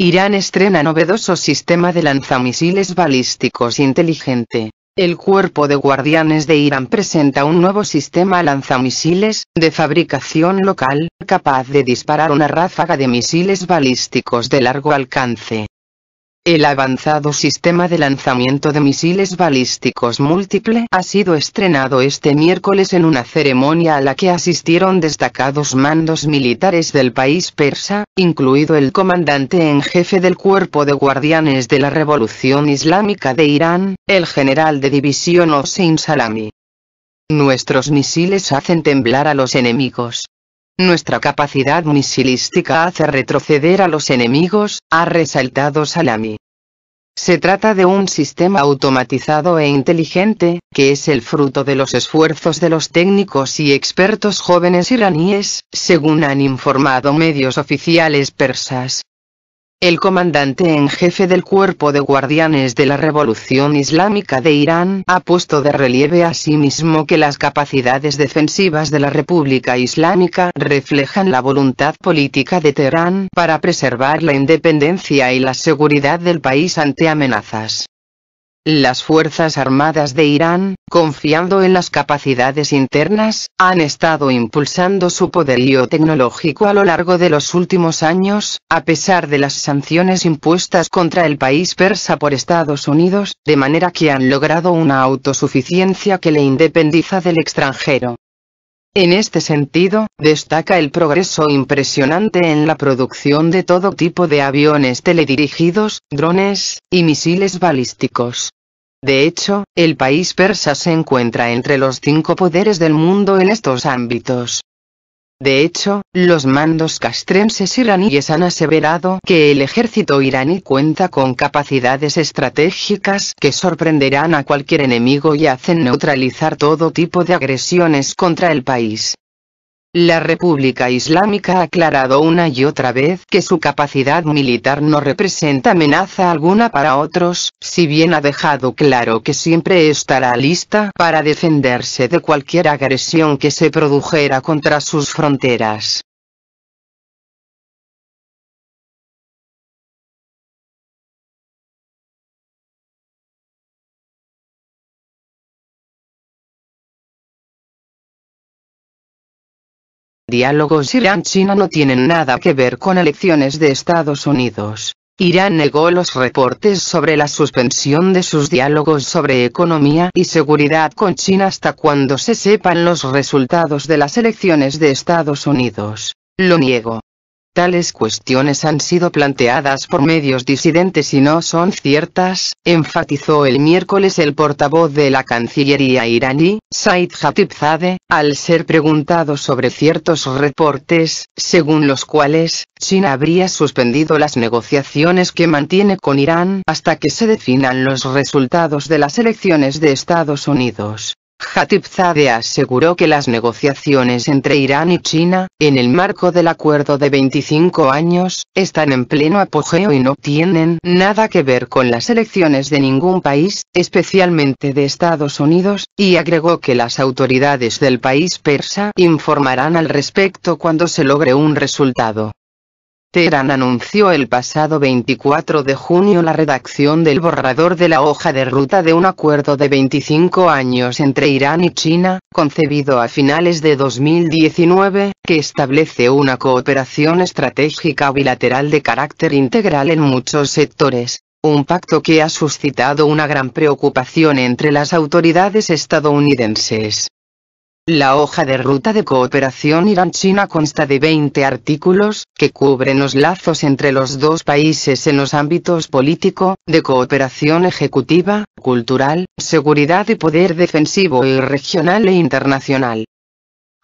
Irán estrena novedoso sistema de lanzamisiles balísticos inteligente. El Cuerpo de Guardianes de Irán presenta un nuevo sistema lanzamisiles, de fabricación local, capaz de disparar una ráfaga de misiles balísticos de largo alcance. El avanzado sistema de lanzamiento de misiles balísticos múltiple ha sido estrenado este miércoles en una ceremonia a la que asistieron destacados mandos militares del país persa, incluido el comandante en jefe del Cuerpo de Guardianes de la Revolución Islámica de Irán, el general de división Hossein Salami. Nuestros misiles hacen temblar a los enemigos, nuestra capacidad misilística hace retroceder a los enemigos, ha resaltado Salami. Se trata de un sistema automatizado e inteligente, que es el fruto de los esfuerzos de los técnicos y expertos jóvenes iraníes, según han informado medios oficiales persas el comandante en jefe del Cuerpo de Guardianes de la Revolución Islámica de Irán ha puesto de relieve asimismo que las capacidades defensivas de la República Islámica reflejan la voluntad política de Teherán para preservar la independencia y la seguridad del país ante amenazas. Las Fuerzas Armadas de Irán, confiando en las capacidades internas, han estado impulsando su poderío tecnológico a lo largo de los últimos años, a pesar de las sanciones impuestas contra el país persa por Estados Unidos, de manera que han logrado una autosuficiencia que le independiza del extranjero. En este sentido, destaca el progreso impresionante en la producción de todo tipo de aviones teledirigidos, drones, y misiles balísticos. De hecho, el país persa se encuentra entre los cinco poderes del mundo en estos ámbitos. De hecho, los mandos castrenses iraníes han aseverado que el ejército iraní cuenta con capacidades estratégicas que sorprenderán a cualquier enemigo y hacen neutralizar todo tipo de agresiones contra el país. La República Islámica ha aclarado una y otra vez que su capacidad militar no representa amenaza alguna para otros, si bien ha dejado claro que siempre estará lista para defenderse de cualquier agresión que se produjera contra sus fronteras. Diálogos Irán-China no tienen nada que ver con elecciones de Estados Unidos. Irán negó los reportes sobre la suspensión de sus diálogos sobre economía y seguridad con China hasta cuando se sepan los resultados de las elecciones de Estados Unidos. Lo niego. Tales cuestiones han sido planteadas por medios disidentes y no son ciertas, enfatizó el miércoles el portavoz de la Cancillería iraní, Said Khatibzadeh, al ser preguntado sobre ciertos reportes, según los cuales, China habría suspendido las negociaciones que mantiene con Irán hasta que se definan los resultados de las elecciones de Estados Unidos. Hatibzadeh aseguró que las negociaciones entre Irán y China, en el marco del acuerdo de 25 años, están en pleno apogeo y no tienen nada que ver con las elecciones de ningún país, especialmente de Estados Unidos, y agregó que las autoridades del país persa informarán al respecto cuando se logre un resultado. Teherán anunció el pasado 24 de junio la redacción del borrador de la hoja de ruta de un acuerdo de 25 años entre Irán y China, concebido a finales de 2019, que establece una cooperación estratégica bilateral de carácter integral en muchos sectores, un pacto que ha suscitado una gran preocupación entre las autoridades estadounidenses. La hoja de ruta de cooperación Irán-China consta de 20 artículos, que cubren los lazos entre los dos países en los ámbitos político, de cooperación ejecutiva, cultural, seguridad y poder defensivo y regional e internacional.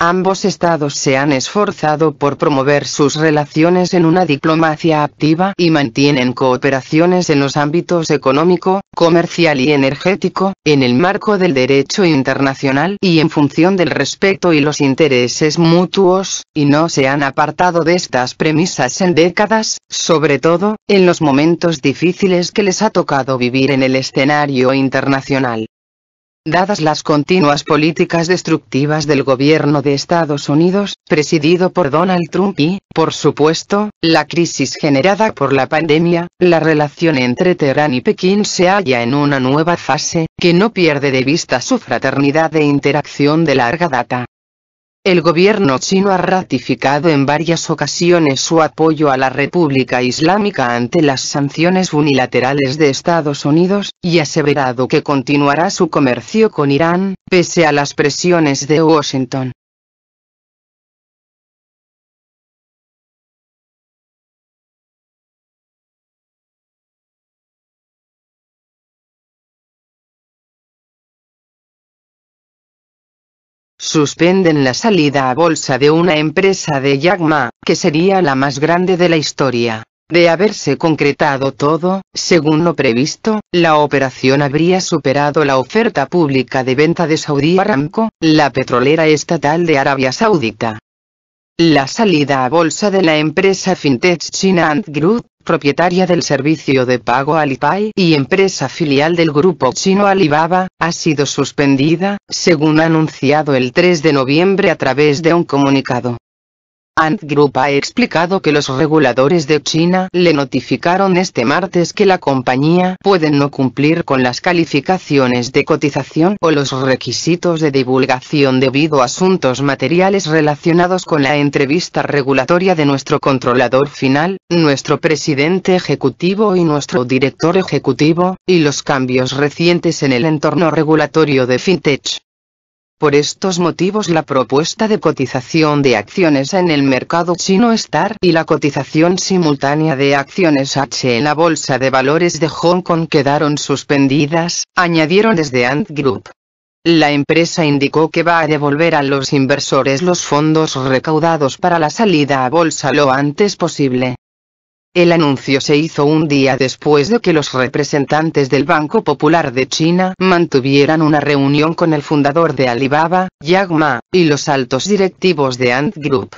Ambos estados se han esforzado por promover sus relaciones en una diplomacia activa y mantienen cooperaciones en los ámbitos económico, comercial y energético, en el marco del derecho internacional y en función del respeto y los intereses mutuos, y no se han apartado de estas premisas en décadas, sobre todo, en los momentos difíciles que les ha tocado vivir en el escenario internacional. Dadas las continuas políticas destructivas del gobierno de Estados Unidos, presidido por Donald Trump y, por supuesto, la crisis generada por la pandemia, la relación entre Teherán y Pekín se halla en una nueva fase, que no pierde de vista su fraternidad de interacción de larga data. El gobierno chino ha ratificado en varias ocasiones su apoyo a la República Islámica ante las sanciones unilaterales de Estados Unidos, y aseverado que continuará su comercio con Irán, pese a las presiones de Washington. suspenden la salida a bolsa de una empresa de Yagma, que sería la más grande de la historia. De haberse concretado todo, según lo previsto, la operación habría superado la oferta pública de venta de Saudi Aramco, la petrolera estatal de Arabia Saudita. La salida a bolsa de la empresa FinTech China Ant Group propietaria del servicio de pago Alipay y empresa filial del grupo chino Alibaba, ha sido suspendida, según ha anunciado el 3 de noviembre a través de un comunicado. Ant Group ha explicado que los reguladores de China le notificaron este martes que la compañía puede no cumplir con las calificaciones de cotización o los requisitos de divulgación debido a asuntos materiales relacionados con la entrevista regulatoria de nuestro controlador final, nuestro presidente ejecutivo y nuestro director ejecutivo, y los cambios recientes en el entorno regulatorio de FinTech. Por estos motivos la propuesta de cotización de acciones en el mercado chino STAR y la cotización simultánea de acciones H en la Bolsa de Valores de Hong Kong quedaron suspendidas, añadieron desde Ant Group. La empresa indicó que va a devolver a los inversores los fondos recaudados para la salida a bolsa lo antes posible. El anuncio se hizo un día después de que los representantes del Banco Popular de China mantuvieran una reunión con el fundador de Alibaba, Jack Ma, y los altos directivos de Ant Group.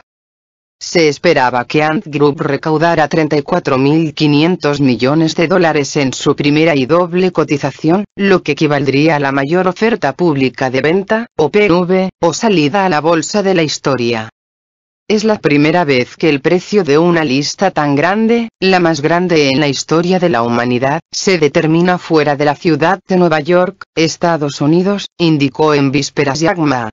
Se esperaba que Ant Group recaudara 34.500 millones de dólares en su primera y doble cotización, lo que equivaldría a la mayor oferta pública de venta, o PV, o salida a la bolsa de la historia. Es la primera vez que el precio de una lista tan grande, la más grande en la historia de la humanidad, se determina fuera de la ciudad de Nueva York, Estados Unidos, indicó en vísperas Yagma.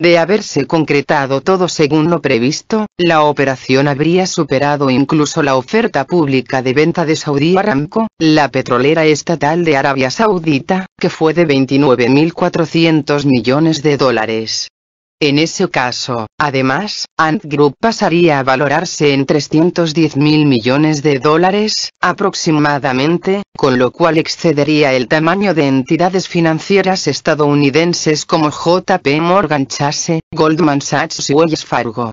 De haberse concretado todo según lo previsto, la operación habría superado incluso la oferta pública de venta de Saudi Aramco, la petrolera estatal de Arabia Saudita, que fue de 29.400 millones de dólares. En ese caso, además, Ant Group pasaría a valorarse en 310 mil millones de dólares, aproximadamente, con lo cual excedería el tamaño de entidades financieras estadounidenses como JP Morgan Chase, Goldman Sachs y Wells Fargo.